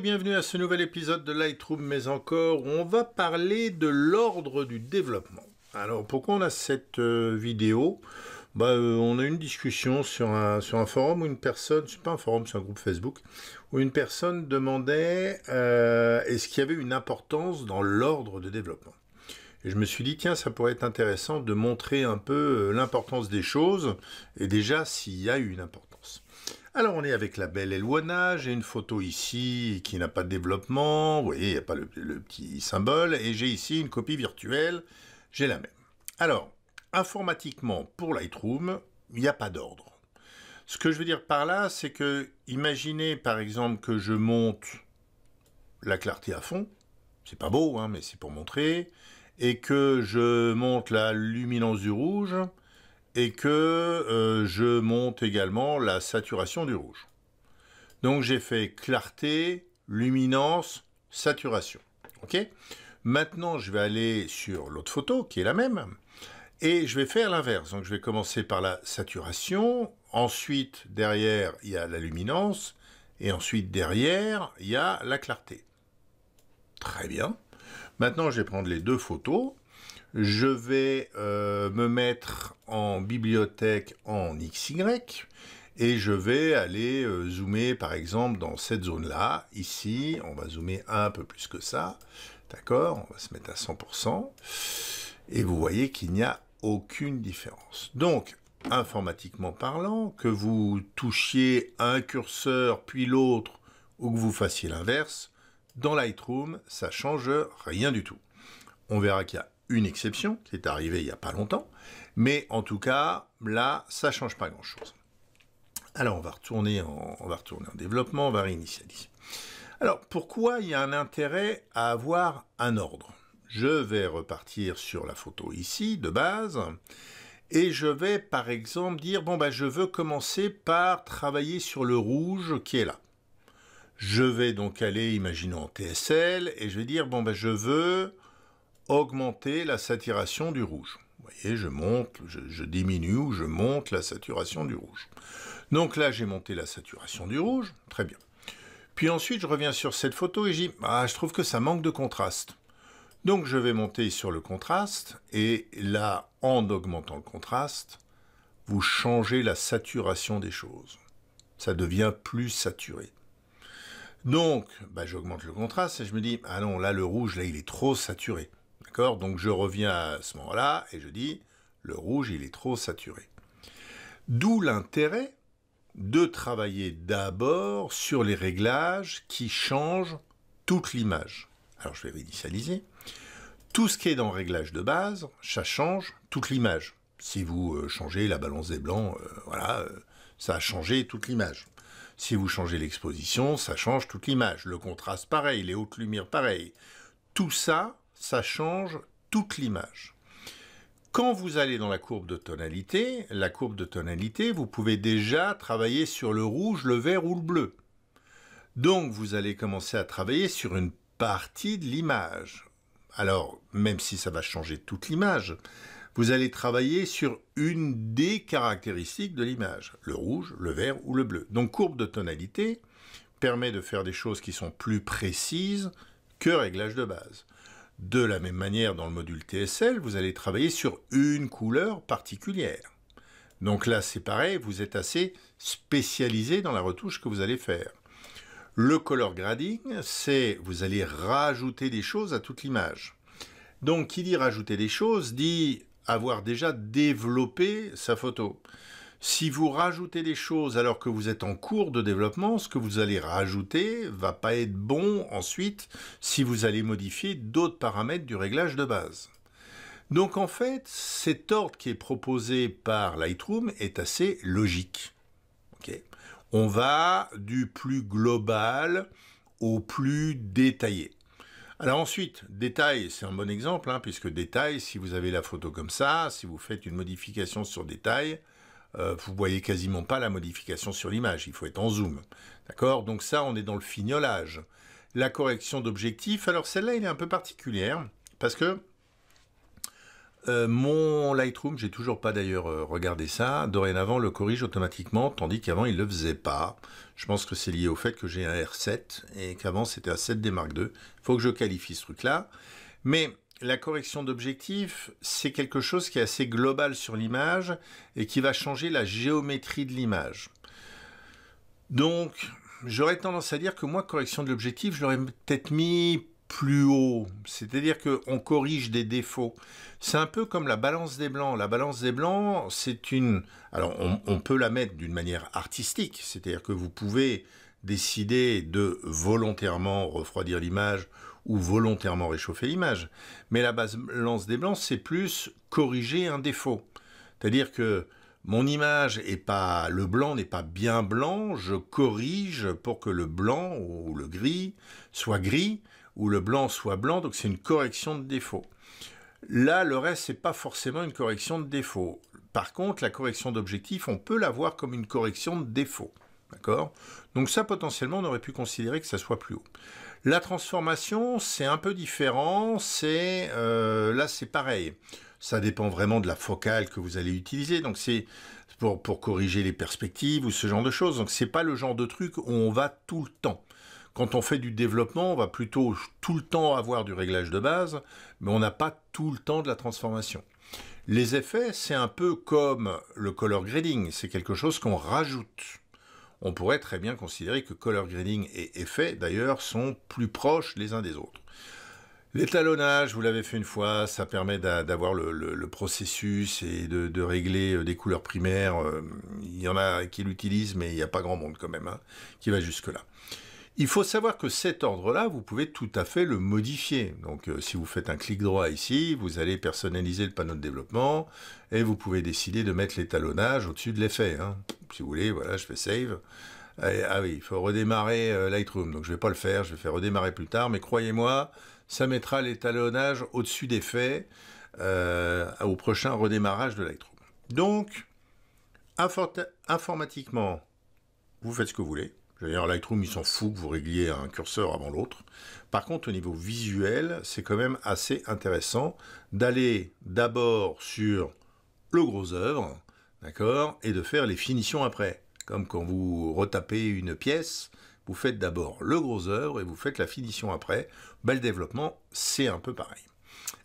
bienvenue à ce nouvel épisode de Lightroom, mais encore, où on va parler de l'ordre du développement. Alors pourquoi on a cette euh, vidéo bah, euh, On a une discussion sur un, sur un forum où une personne, c'est pas un forum, c'est un groupe Facebook, où une personne demandait euh, est-ce qu'il y avait une importance dans l'ordre de développement. Et je me suis dit, tiens, ça pourrait être intéressant de montrer un peu l'importance des choses, et déjà s'il y a eu une importance. Alors on est avec la belle Elwana, j'ai une photo ici qui n'a pas de développement, vous voyez, il n'y a pas le, petit symbole, et j'ai ici une copie virtuelle, j'ai la même. Alors, informatiquement, pour Lightroom, il n'y a pas d'ordre. Ce que je veux dire par là, c'est que, imaginez par exemple que je monte la clarté à fond, c'est pas beau, hein, mais c'est pour montrer, et que je monte la luminance du rouge, et que euh, je monte également la saturation du rouge. Donc j'ai fait clarté, luminance, saturation. Ok. Maintenant, je vais aller sur l'autre photo qui est la même et je vais faire l'inverse. Donc je vais commencer par la saturation, ensuite derrière il y a la luminance et ensuite derrière il y a la clarté. Très bien. Maintenant, je vais prendre les deux photos. Je vais euh, me mettre bibliothèque en XY et je vais aller euh, zoomer par exemple dans cette zone-là, ici, on va zoomer un peu plus que ça, d'accord On va se mettre à 100%, et vous voyez qu'il n'y a aucune différence. Donc, informatiquement parlant, que vous touchiez un curseur puis l'autre, ou que vous fassiez l'inverse, dans Lightroom, ça change rien du tout. On verra qu'il y a une exception qui est arrivée il n'y a pas longtemps. Mais en tout cas, là, ça change pas grand-chose. Alors, on va, retourner en, on va retourner en développement, on va réinitialiser. Alors, pourquoi il y a un intérêt à avoir un ordre Je vais repartir sur la photo ici, de base, et je vais, par exemple, dire, bon, bah, je veux commencer par travailler sur le rouge qui est là. Je vais donc aller, imaginons, en TSL, et je vais dire, bon, bah, je veux augmenter la saturation du rouge. Vous voyez, je monte, je, diminue ou je monte la saturation du rouge. Donc là, j'ai monté la saturation du rouge, très bien. Puis ensuite, je reviens sur cette photo et je ah, je trouve que ça manque de contraste. Donc je vais monter sur le contraste et là, en augmentant le contraste, vous changez la saturation des choses. Ça devient plus saturé. Donc, bah, j'augmente le contraste et je me dis, ah non, là, le rouge, là, il est trop saturé. Donc je reviens à ce moment-là et je dis, le rouge, il est trop saturé. D'où l'intérêt de travailler d'abord sur les réglages qui changent toute l'image. Alors je vais réinitialiser. Tout ce qui est dans réglage de base, ça change toute l'image. Si vous euh, changez la balance des blancs, euh, voilà, euh, ça a changé toute l'image. Si vous changez l'exposition, ça change toute l'image. Le contraste, pareil. Les hautes lumières, pareil. Tout ça, ça change toute l'image. Quand vous allez dans la courbe de tonalité, la courbe de tonalité, vous pouvez déjà travailler sur le rouge, le vert ou le bleu. Donc vous allez commencer à travailler sur une partie de l'image. Alors, même si ça va changer toute l'image, vous allez travailler sur une des caractéristiques de l'image, le rouge, le vert ou le bleu. Donc courbe de tonalité permet de faire des choses qui sont plus précises que réglage de base. De la même manière, dans le module TSL, vous allez travailler sur une couleur particulière. Donc là, c'est pareil, vous êtes assez spécialisé dans la retouche que vous allez faire. Le color grading, c'est vous allez rajouter des choses à toute l'image. Donc qui dit rajouter des choses dit avoir déjà développé sa photo. Si vous rajoutez des choses alors que vous êtes en cours de développement, ce que vous allez rajouter va pas être bon ensuite si vous allez modifier d'autres paramètres du réglage de base. Donc en fait, cet ordre qui est proposé par Lightroom est assez logique. On va du plus global au plus détaillé. Alors ensuite, détail, c'est un bon exemple, hein, puisque détail, si vous avez la photo comme ça, si vous faites une modification sur détail, vous euh, vous voyez quasiment pas la modification sur l'image, il faut être en zoom. D'accord Donc ça, on est dans le fignolage. La correction d'objectif, alors celle-là, elle est un peu particulière, parce que euh, mon Lightroom, j'ai toujours pas d'ailleurs euh, regardé ça, dorénavant le corrige automatiquement, tandis qu'avant il le faisait pas. Je pense que c'est lié au fait que j'ai un R7, et qu'avant c'était un 7 d Mark II. Faut que je qualifie ce truc-là. Mais la correction d'objectif, c'est quelque chose qui est assez global sur l'image et qui va changer la géométrie de l'image. Donc, j'aurais tendance à dire que moi, correction de l'objectif, je l'aurais peut-être mis plus haut. C'est-à-dire qu'on corrige des défauts. C'est un peu comme la balance des blancs. La balance des blancs, c'est une... Alors, on, on, peut la mettre d'une manière artistique. C'est-à-dire que vous pouvez décider de volontairement refroidir l'image ou volontairement réchauffer l'image. Mais la base lance des blancs, c'est plus corriger un défaut. C'est-à-dire que mon image est pas, le blanc n'est pas bien blanc, je corrige pour que le blanc ou le gris soit gris, ou le blanc soit blanc, donc c'est une correction de défaut. Là, le reste, c'est pas forcément une correction de défaut. Par contre, la correction d'objectif, on peut la voir comme une correction de défaut. D'accord Donc ça, potentiellement, on aurait pu considérer que ça soit plus haut. La transformation, c'est un peu différent, c'est euh, là c'est pareil. Ça dépend vraiment de la focale que vous allez utiliser. Donc c'est pour, pour corriger les perspectives ou ce genre de choses. Donc c'est pas le genre de truc où on va tout le temps quand on fait du développement, on va plutôt tout le temps avoir du réglage de base, mais on n'a pas tout le temps de la transformation. Les effets, c'est un peu comme le color grading, c'est quelque chose qu'on rajoute on pourrait très bien considérer que color grading et effet, d'ailleurs, sont plus proches les uns des autres. L'étalonnage, vous l'avez fait une fois, ça permet d'avoir le, processus et de, régler euh, des couleurs primaires. Euh, il y en a qui l'utilisent, mais il n'y a pas grand monde quand même hein, qui va jusque-là. Il faut savoir que cet ordre-là, vous pouvez tout à fait le modifier. Donc euh, si vous faites un clic droit ici, vous allez personnaliser le panneau de développement et vous pouvez décider de mettre l'étalonnage au-dessus de l'effet. Hein. Si vous voulez, voilà, je fais save. ah oui, il faut redémarrer euh, Lightroom, donc je ne vais pas le faire, je vais faire redémarrer plus tard, mais croyez-moi, ça mettra l'étalonnage au-dessus des faits euh, au prochain redémarrage de Lightroom. Donc, informatiquement, vous faites ce que vous voulez. D'ailleurs, Lightroom, ils s'en fout que vous régliez un curseur avant l'autre. Par contre, au niveau visuel, c'est quand même assez intéressant d'aller d'abord sur le gros œuvre, d'accord, et de faire les finitions après. Comme quand vous retapez une pièce, vous faites d'abord le gros œuvre et vous faites la finition après. Bel développement, c'est un peu pareil.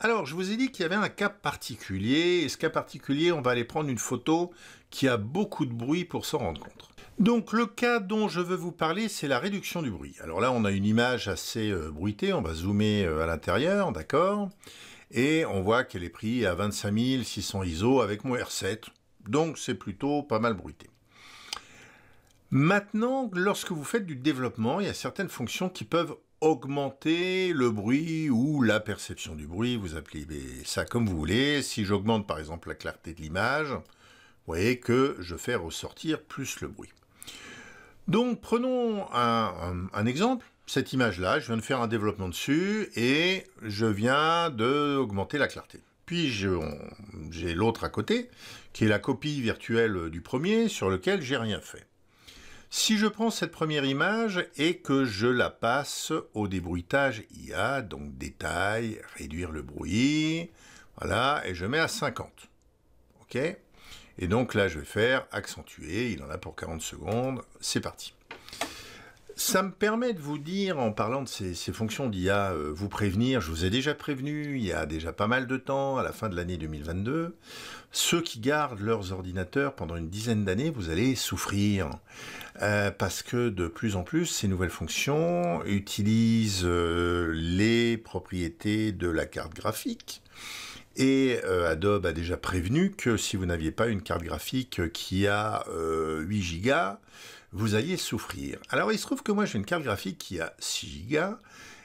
Alors, je vous ai dit qu'il y avait un cas particulier, et ce cas particulier, on va aller prendre une photo qui a beaucoup de bruit pour s'en rendre compte. Donc le cas dont je veux vous parler, c'est la réduction du bruit. Alors là, on a une image assez euh, bruitée, on va zoomer euh, à l'intérieur, d'accord Et on voit qu'elle est prise à 25600 ISO avec mon R7, donc c'est plutôt pas mal bruité. Maintenant, lorsque vous faites du développement, il y a certaines fonctions qui peuvent augmenter le bruit ou la perception du bruit, vous appelez ça comme vous voulez. Si j'augmente par exemple la clarté de l'image, vous voyez que je fais ressortir plus le bruit. Donc prenons un, exemple. Cette image-là, je viens de faire un développement dessus et je viens d'augmenter la clarté. Puis j'ai l'autre à côté, qui est la copie virtuelle du premier, sur lequel j'ai rien fait. Si je prends cette première image et que je la passe au débruitage IA, donc détail, réduire le bruit, voilà, et je mets à 50. OK et donc là, je vais faire accentuer, il en a pour 40 secondes, c'est parti. Ça me permet de vous dire, en parlant de ces, fonctions d'IA, euh, vous prévenir, je vous ai déjà prévenu il y a déjà pas mal de temps, à la fin de l'année 2022, ceux qui gardent leurs ordinateurs pendant une dizaine d'années, vous allez souffrir. Euh, parce que de plus en plus, ces nouvelles fonctions utilisent euh, les propriétés de la carte graphique et euh, Adobe a déjà prévenu que si vous n'aviez pas une carte graphique qui a 8 euh, gigas, vous alliez souffrir. Alors il se trouve que moi j'ai une carte graphique qui a 6 gigas,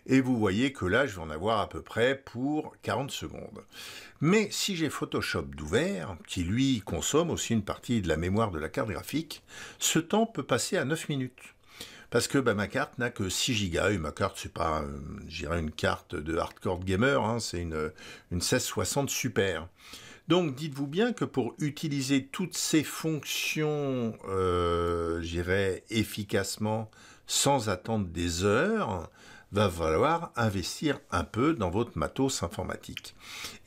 et vous voyez que là je vais en avoir à peu près pour 40 secondes. Mais si j'ai Photoshop d'ouvert, qui lui consomme aussi une partie de la mémoire de la carte graphique, ce temps peut passer à 9 minutes parce que bah, ma carte n'a que 6 Go, et ma carte c'est pas une carte de hardcore gamer, hein, c'est une, une 1660 Super. Donc dites-vous bien que pour utiliser toutes ces fonctions, euh, j'irai efficacement sans attendre des heures, va falloir investir un peu dans votre matos informatique.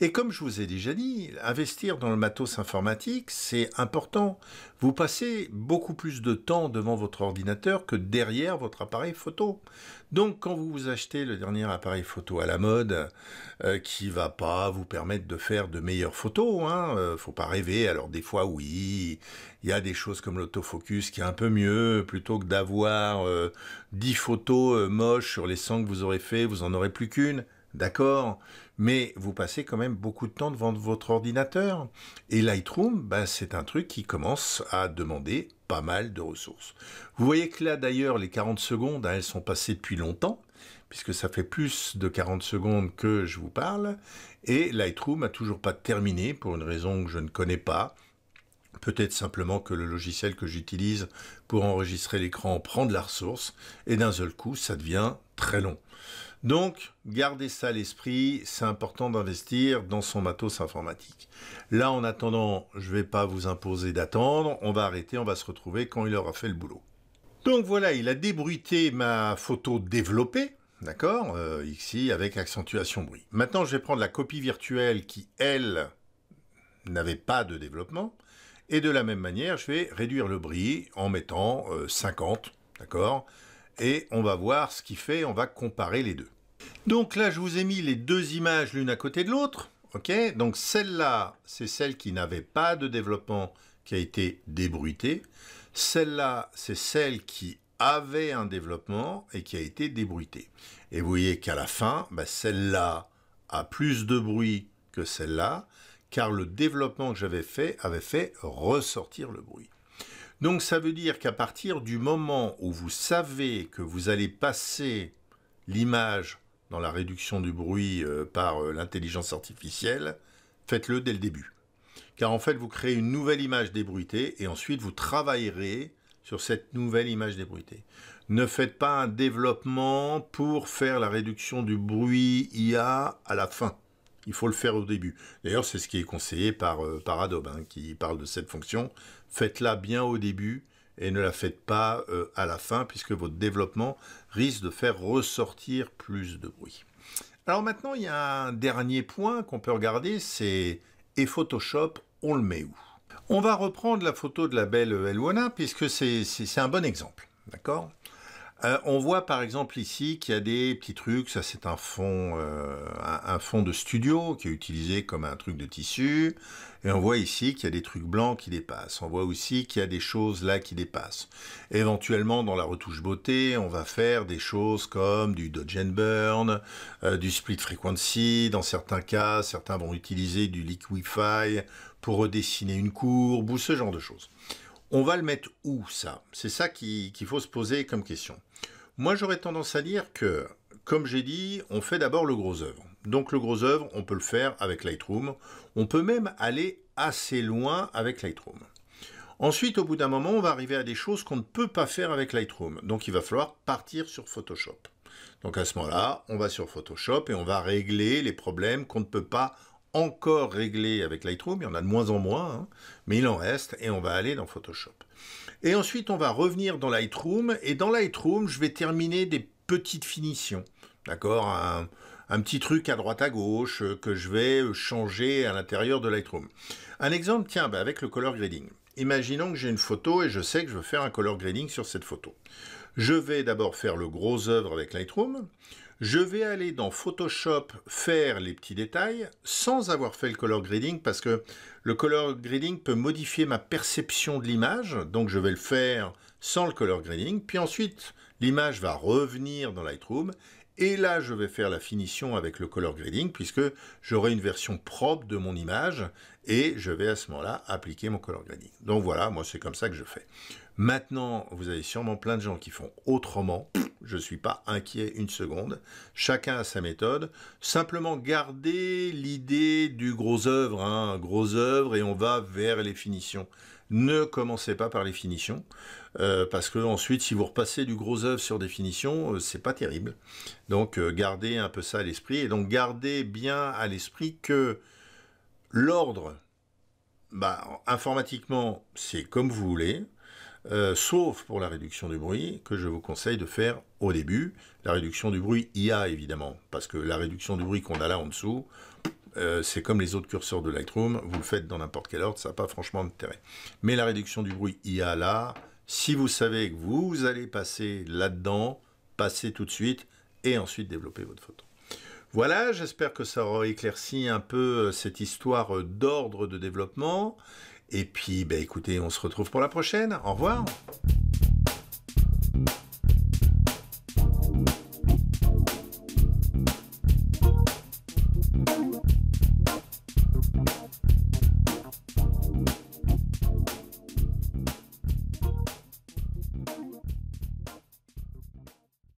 Et comme je vous ai déjà dit, investir dans le matos informatique, c'est important. Vous passez beaucoup plus de temps devant votre ordinateur que derrière votre appareil photo. Donc quand vous vous achetez le dernier appareil photo à la mode, qui euh, qui va pas vous permettre de faire de meilleures photos, hein, ne euh, faut pas rêver. Alors des fois oui, il y a des choses comme l'autofocus qui est un peu mieux, plutôt que d'avoir 10 euh, photos moches sur les 100 que vous aurez fait, vous en aurez plus qu'une d'accord, mais vous passez quand même beaucoup de temps devant votre ordinateur. Et Lightroom, bah, c'est un truc qui commence à demander pas mal de ressources. Vous voyez que là d'ailleurs, les 40 secondes, hein, elles sont passées depuis longtemps, puisque ça fait plus de 40 secondes que je vous parle, et Lightroom n'a toujours pas terminé pour une raison que je ne connais pas. Peut-être simplement que le logiciel que j'utilise pour enregistrer l'écran prend de la ressource et d'un seul coup ça devient très long. Donc, gardez ça à l'esprit, c'est important d'investir dans son matos informatique. Là, en attendant, je ne vais pas vous imposer d'attendre, on va arrêter, on va se retrouver quand il aura fait le boulot. Donc voilà, il a débruité ma photo développée, d'accord, euh, ici avec accentuation bruit. Maintenant, je vais prendre la copie virtuelle qui, elle, n'avait pas de développement, et de la même manière, je vais réduire le bruit en mettant 50, euh, d'accord, et on va voir ce qu'il fait, on va comparer les deux. Donc là, je vous ai mis les deux images l'une à côté de l'autre. Ok, Donc celle-là, c'est celle qui n'avait pas de développement, qui a été débruitée. Celle-là, c'est celle qui avait un développement et qui a été débruitée. Et vous voyez qu'à la fin, bah, celle-là a plus de bruit que celle-là, car le développement que j'avais fait avait fait ressortir le bruit. Donc ça veut dire qu'à partir du moment où vous savez que vous allez passer l'image dans la réduction du bruit euh, par euh, l'intelligence artificielle, faites-le dès le début. Car en fait, vous créez une nouvelle image débruitée et ensuite vous travaillerez sur cette nouvelle image débruitée. Ne faites pas un développement pour faire la réduction du bruit IA à la fin. Il faut le faire au début. D'ailleurs, c'est ce qui est conseillé par, euh, par Adobe, hein, qui parle de cette fonction. Faites-la bien au début et ne la faites pas euh, à la fin puisque votre développement risque de faire ressortir plus de bruit. Alors maintenant, il y a un dernier point qu'on peut regarder, c'est et Photoshop, on le met où On va reprendre la photo de la belle Elwana, puisque c'est un bon exemple. D'accord euh, on voit par exemple ici qu'il y a des petits trucs, ça c'est un fond, euh, un, de studio qui est utilisé comme un truc de tissu, et on voit ici qu'il y a des trucs blancs qui dépassent, on voit aussi qu'il y a des choses là qui dépassent. Éventuellement dans la retouche beauté, on va faire des choses comme du dodge and burn, euh, du split frequency, dans certains cas, certains vont utiliser du liquify pour redessiner une courbe ou ce genre de choses. On va le mettre où ça C'est ça qu'il faut se poser comme question. Moi j'aurais tendance à dire que, comme j'ai dit, on fait d'abord le gros œuvre. Donc le gros œuvre, on peut le faire avec Lightroom. On peut même aller assez loin avec Lightroom. Ensuite, au bout d'un moment, on va arriver à des choses qu'on ne peut pas faire avec Lightroom. Donc il va falloir partir sur Photoshop. Donc à ce moment-là, on va sur Photoshop et on va régler les problèmes qu'on ne peut pas encore réglé avec Lightroom, il y en a de moins en moins, hein, mais il en reste, et on va aller dans Photoshop. Et ensuite, on va revenir dans Lightroom, et dans Lightroom, je vais terminer des petites finitions, d'accord un, petit truc à droite à gauche euh, que je vais euh, changer à l'intérieur de Lightroom. Un exemple, tiens, bah, avec le color grading. Imaginons que j'ai une photo et je sais que je veux faire un color grading sur cette photo. Je vais d'abord faire le gros œuvre avec Lightroom je vais aller dans Photoshop faire les petits détails sans avoir fait le color grading parce que le color grading peut modifier ma perception de l'image, donc je vais le faire sans le color grading, puis ensuite l'image va revenir dans Lightroom et là je vais faire la finition avec le color grading puisque j'aurai une version propre de mon image et je vais à ce moment-là appliquer mon color grading. Donc voilà, moi c'est comme ça que je fais. Maintenant, vous avez sûrement plein de gens qui font autrement. Je ne suis pas inquiet une seconde. Chacun a sa méthode. Simplement gardez l'idée du gros œuvre, hein, gros œuvre, et on va vers les finitions. Ne commencez pas par les finitions, euh, parce que ensuite, si vous repassez du gros œuvre sur des finitions, ce euh, c'est pas terrible. Donc, euh, gardez un peu ça à l'esprit, et donc gardez bien à l'esprit que l'ordre, bah, informatiquement, c'est comme vous voulez. Euh, sauf pour la réduction du bruit, que je vous conseille de faire au début. La réduction du bruit, IA a évidemment, parce que la réduction du bruit qu'on a là en dessous, euh, c'est comme les autres curseurs de Lightroom, vous le faites dans n'importe quel ordre, ça n'a pas franchement d'intérêt. Mais la réduction du bruit, IA y a là, si vous savez que vous allez passer là-dedans, passez tout de suite et ensuite développez votre photo. Voilà, j'espère que ça aura éclairci un peu euh, cette histoire d'ordre de développement. Et puis, bah, écoutez, on se retrouve pour la prochaine. Au revoir.